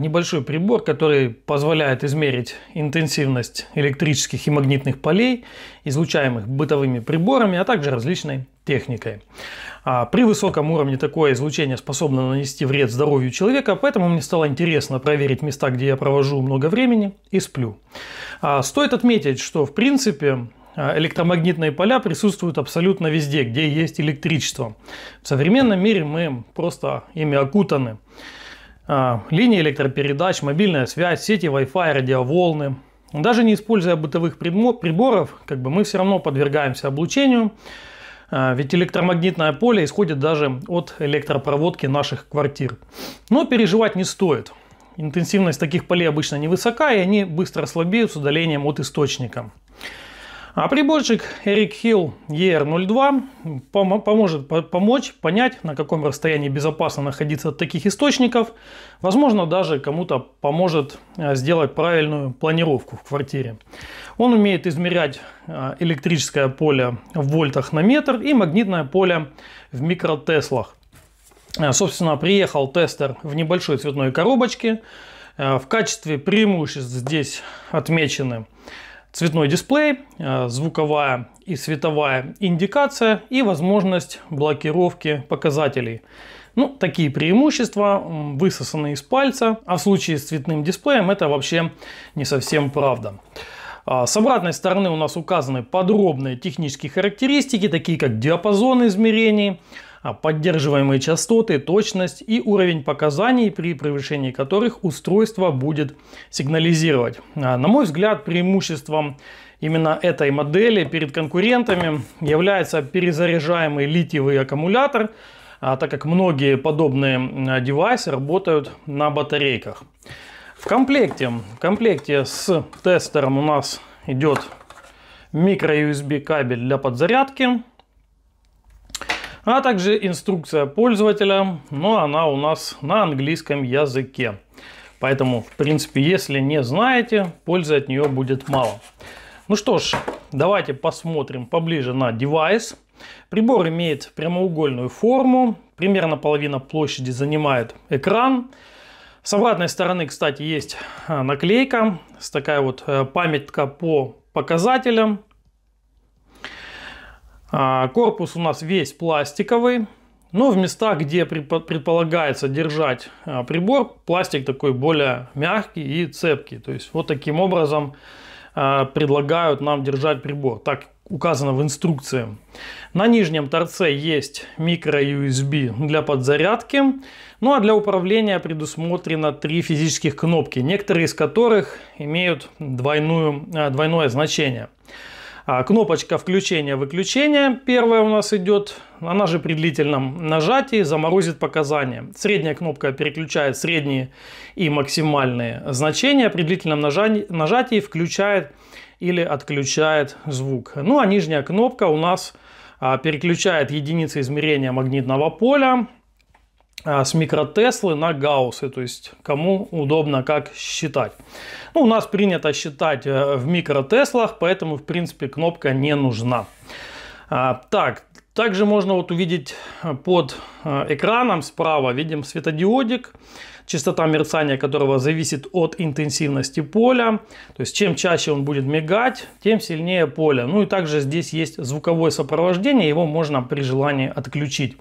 небольшой прибор, который позволяет измерить интенсивность электрических и магнитных полей, излучаемых бытовыми приборами, а также различной техникой. А при высоком уровне такое излучение способно нанести вред здоровью человека, поэтому мне стало интересно проверить места, где я провожу много времени и сплю. А стоит отметить, что в принципе а, электромагнитные поля присутствуют абсолютно везде, где есть электричество. В современном мире мы просто ими окутаны. А, линии электропередач, мобильная связь, сети Wi-Fi, радиоволны. Даже не используя бытовых приборов, как бы мы все равно подвергаемся облучению, а, ведь электромагнитное поле исходит даже от электропроводки наших квартир. Но переживать не стоит. Интенсивность таких полей обычно невысока, и они быстро слабеют с удалением от источника. А приборчик Eric Hill ER02 поможет помочь понять, на каком расстоянии безопасно находиться от таких источников. Возможно, даже кому-то поможет а, сделать правильную планировку в квартире. Он умеет измерять а, электрическое поле в вольтах на метр и магнитное поле в микротеслах. А, собственно, приехал тестер в небольшой цветной коробочке. В качестве преимуществ здесь отмечены – цветной дисплей, э, звуковая и световая индикация и возможность блокировки показателей. Ну, такие преимущества высосаны из пальца, а в случае с цветным дисплеем это вообще не совсем правда. А, с обратной стороны у нас указаны подробные технические характеристики, такие как диапазон измерений, а поддерживаемые частоты, точность и уровень показаний, при превышении которых устройство будет сигнализировать. А, на мой взгляд, преимуществом именно этой модели перед конкурентами является перезаряжаемый литиевый аккумулятор, а, так как многие подобные девайсы работают на батарейках. В комплекте, в комплекте с тестером у нас идет микро-USB кабель для подзарядки, а также инструкция пользователя, но она у нас на английском языке. Поэтому, в принципе, если не знаете, пользы от нее будет мало. Ну что ж, давайте посмотрим поближе на девайс. Прибор имеет прямоугольную форму, примерно половина площади занимает экран. С обратной стороны, кстати, есть а, наклейка, с такая вот э, памятка по показателям. А, корпус у нас весь пластиковый. Но в местах, где предполагается держать а, прибор, пластик такой более мягкий и цепкий. То есть вот таким образом а, предлагают нам держать прибор. Так указано в инструкции. На нижнем торце есть микро-USB для подзарядки. Ну а для управления предусмотрено три физических кнопки, некоторые из которых имеют двойную, двойное значение. А, кнопочка включения-выключения первая у нас идет. Она же при длительном нажатии заморозит показания. Средняя кнопка переключает средние и максимальные значения. При длительном нажатии включает или отключает звук. Ну а нижняя кнопка у нас а, переключает единицы измерения магнитного поля а, с микротеслы на гауссы, то есть кому удобно как считать. Ну, у нас принято считать э, в микротеслах, поэтому в принципе кнопка не нужна. А, так, также можно вот увидеть э, под э, экраном справа, видим светодиодик частота мерцания которого зависит от интенсивности поля. То есть чем чаще он будет мигать, тем сильнее поле. Ну и также здесь есть звуковое сопровождение, его можно при желании отключить.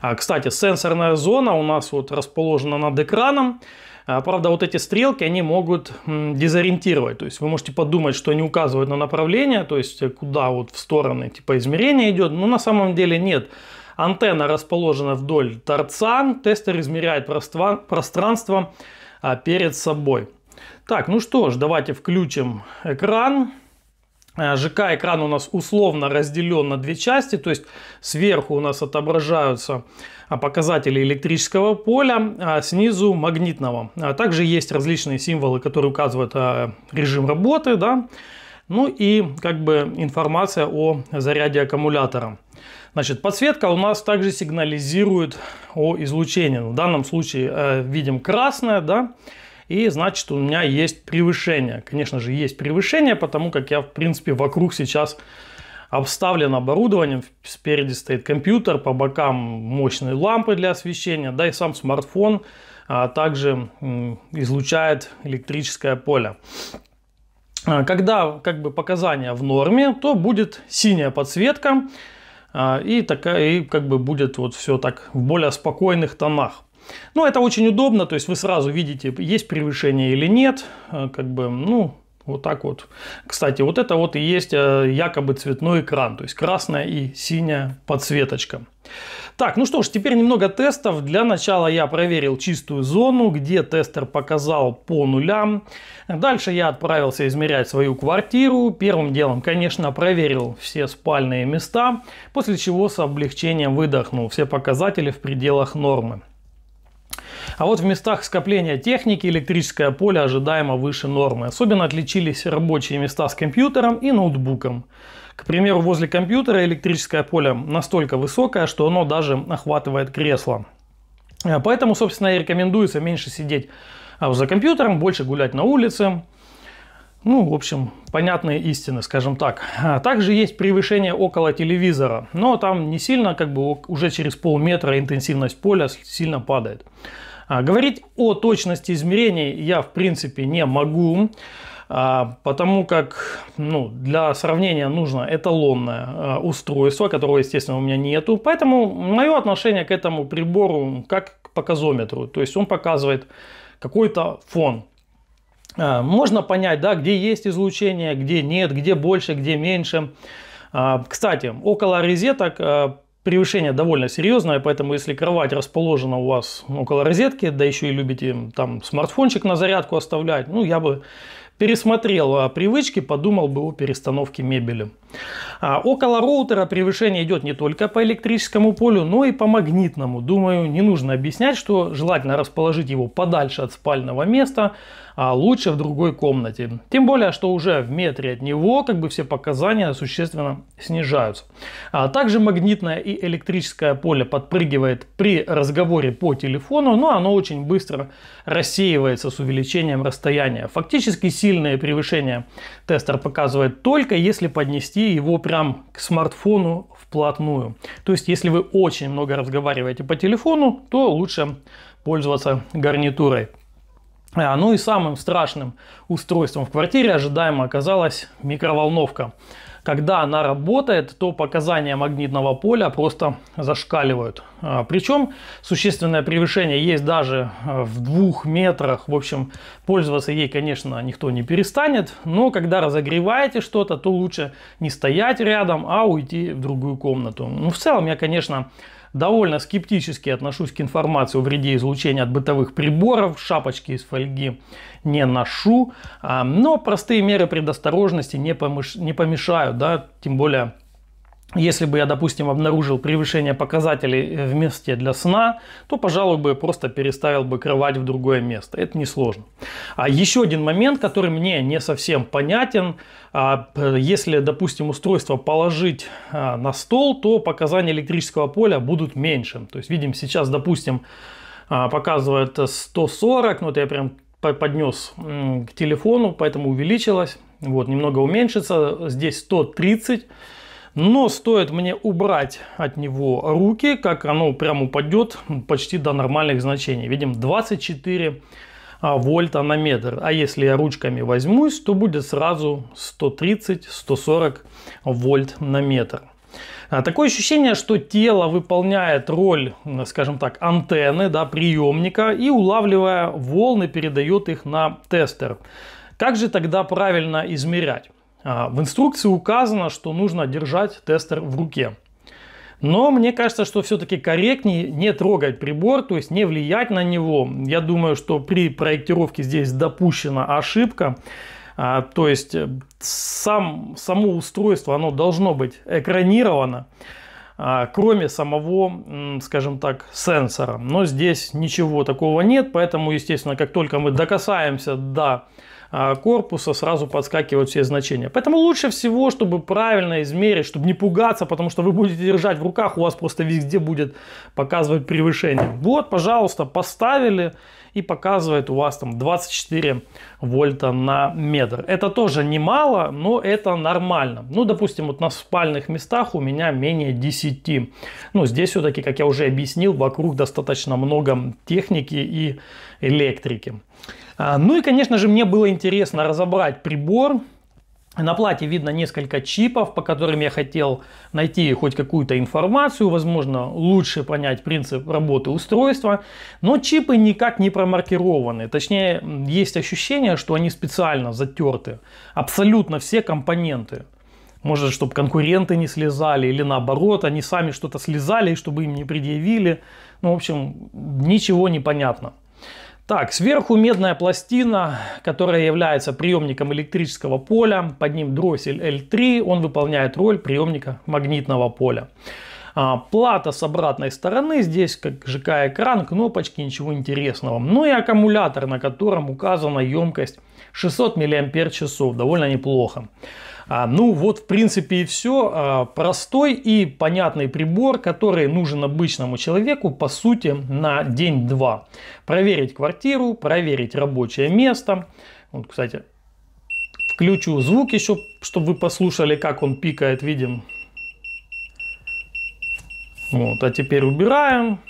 А, кстати, сенсорная зона у нас вот расположена над экраном. А, правда, вот эти стрелки, они могут дезориентировать. То есть вы можете подумать, что они указывают на направление, то есть куда вот в стороны типа измерения идет, но на самом деле нет. Антенна расположена вдоль торца. Тестер измеряет пространство а, перед собой. Так, ну что ж, давайте включим экран. А, ЖК-экран у нас условно разделен на две части, то есть сверху у нас отображаются а, показатели электрического поля, а снизу магнитного. также есть различные символы, которые указывают режим работы, да, ну и как бы информация о заряде аккумулятора. Значит, подсветка у нас также сигнализирует о излучении. Ну, в данном случае э, видим красное, да, и значит у меня есть превышение. Конечно же есть превышение, потому как я в принципе вокруг сейчас обставлен оборудованием. Спереди стоит компьютер, по бокам мощные лампы для освещения, да и сам смартфон а также излучает электрическое поле. А, когда как бы показания в норме, то будет синяя подсветка а, и такая и как бы будет вот все так в более спокойных тонах. Но ну, это очень удобно, то есть вы сразу видите, есть превышение или нет, а, как бы, ну, вот так вот. Кстати, вот это вот и есть э, якобы цветной экран, то есть красная и синяя подсветочка. Так, ну что ж, теперь немного тестов. Для начала я проверил чистую зону, где тестер показал по нулям. Дальше я отправился измерять свою квартиру. Первым делом, конечно, проверил все спальные места, после чего с облегчением выдохнул все показатели в пределах нормы. А вот в местах скопления техники электрическое поле ожидаемо выше нормы. Особенно отличились рабочие места с компьютером и ноутбуком. К примеру, возле компьютера электрическое поле настолько высокое, что оно даже охватывает кресло. Э, поэтому, собственно, и рекомендуется меньше сидеть а за компьютером, больше гулять на улице. Ну, в общем, понятные истины, скажем так. А также есть превышение около телевизора, но там не сильно, как бы уже через полметра интенсивность поля сильно падает. А, говорить о точности измерений я, в принципе, не могу а, потому как ну, для сравнения нужно эталонное а, устройство, которого, естественно, у меня нету. Поэтому мое отношение к этому прибору как к показометру. То есть он показывает какой-то фон. Можно понять, да, где есть излучение, где нет, где больше, где меньше. Кстати, около розеток превышение довольно серьезное, поэтому если кровать расположена у вас около розетки, да еще и любите там смартфончик на зарядку оставлять, ну я бы пересмотрел а, привычки, подумал бы о перестановке мебели. А около роутера превышение идет не только по электрическому полю, но и по магнитному. Думаю, не нужно объяснять, что желательно расположить его подальше от спального места, а лучше в другой комнате. Тем более, что уже в метре от него как бы все показания существенно снижаются. А также магнитное и электрическое поле подпрыгивает при разговоре по телефону, но оно очень быстро рассеивается с увеличением расстояния. Фактически сильное превышение тестер показывает только если поднести подвести его прям к смартфону вплотную. То есть, если вы очень много разговариваете по телефону, то лучше пользоваться гарнитурой. А, ну и самым страшным устройством в квартире ожидаемо оказалась микроволновка когда она работает, то показания магнитного поля просто зашкаливают. А, Причем существенное превышение есть даже э, в двух метрах. В общем, пользоваться ей, конечно, никто не перестанет. Но когда разогреваете что-то, то лучше не стоять рядом, а уйти в другую комнату. Ну, в целом я, конечно, довольно скептически отношусь к информации о вреде излучения от бытовых приборов, шапочки из фольги не ношу, а, но простые меры предосторожности не, помешают, да, тем более если бы я, допустим, обнаружил превышение показателей в месте для сна, то, пожалуй, бы просто переставил бы кровать в другое место. Это несложно. А еще один момент, который мне не совсем понятен. А, если, допустим, устройство положить а, на стол, то показания электрического поля будут меньше. То есть, видим, сейчас, допустим, а, показывает 140, но это я прям поднес к телефону, поэтому увеличилось. Вот, немного уменьшится. Здесь 130. Но стоит мне убрать от него руки, как оно прям упадет почти до нормальных значений. Видим 24 а, вольта на метр. А если я ручками возьмусь, то будет сразу 130-140 вольт на метр. А, такое ощущение, что тело выполняет роль, скажем так, антенны, да, приемника и улавливая волны передает их на тестер. Как же тогда правильно измерять? А, в инструкции указано, что нужно держать тестер в руке. Но мне кажется, что все-таки корректнее не трогать прибор, то есть не влиять на него. Я думаю, что при проектировке здесь допущена ошибка. А, то есть э, сам, само устройство оно должно быть экранировано, а, кроме самого, скажем так, сенсора. Но здесь ничего такого нет, поэтому, естественно, как только мы докасаемся до а, корпуса сразу подскакивают все значения. Поэтому лучше всего, чтобы правильно измерить, чтобы не пугаться, потому что вы будете держать в руках, у вас просто везде будет показывать превышение. Вот, пожалуйста, поставили и показывает у вас там 24 вольта на метр. Это тоже немало, но это нормально. Ну, допустим, вот на спальных местах у меня менее 10. Ну, здесь все-таки, как я уже объяснил, вокруг достаточно много техники и электрики. А, ну и, конечно же, мне было интересно разобрать прибор. На плате видно несколько чипов, по которым я хотел найти хоть какую-то информацию, возможно, лучше понять принцип работы устройства. Но чипы никак не промаркированы. Точнее, есть ощущение, что они специально затерты. Абсолютно все компоненты. Может, чтобы конкуренты не слезали, или наоборот, они сами что-то слезали, чтобы им не предъявили. Ну, в общем, ничего не понятно. Так, сверху медная пластина, которая является приемником электрического поля. Под ним дроссель L3, он выполняет роль приемника магнитного поля. А, плата с обратной стороны, здесь как ЖК-экран, кнопочки, ничего интересного. Ну и аккумулятор, на котором указана емкость 600 мАч, довольно неплохо. А, ну вот в принципе и все. А, простой и понятный прибор, который нужен обычному человеку по сути на день-два. Проверить квартиру, проверить рабочее место. Вот, кстати, включу звук еще, чтобы вы послушали, как он пикает, видим. Вот, а теперь убираем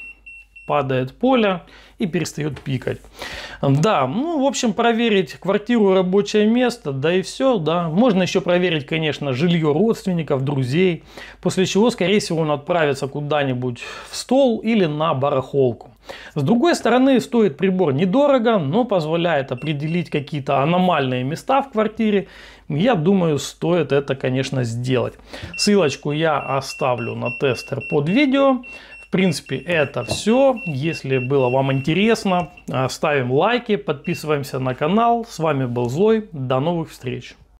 падает поле и перестает пикать. Да, ну, в общем, проверить квартиру, рабочее место, да и все, да. Можно еще проверить, конечно, жилье родственников, друзей, после чего, скорее всего, он отправится куда-нибудь в стол или на барахолку. С другой стороны, стоит прибор недорого, но позволяет определить какие-то аномальные места в квартире. Я думаю, стоит это, конечно, сделать. Ссылочку я оставлю на тестер под видео принципе, это все. Если было вам интересно, э, ставим лайки, подписываемся на канал. С вами был Злой. До новых встреч!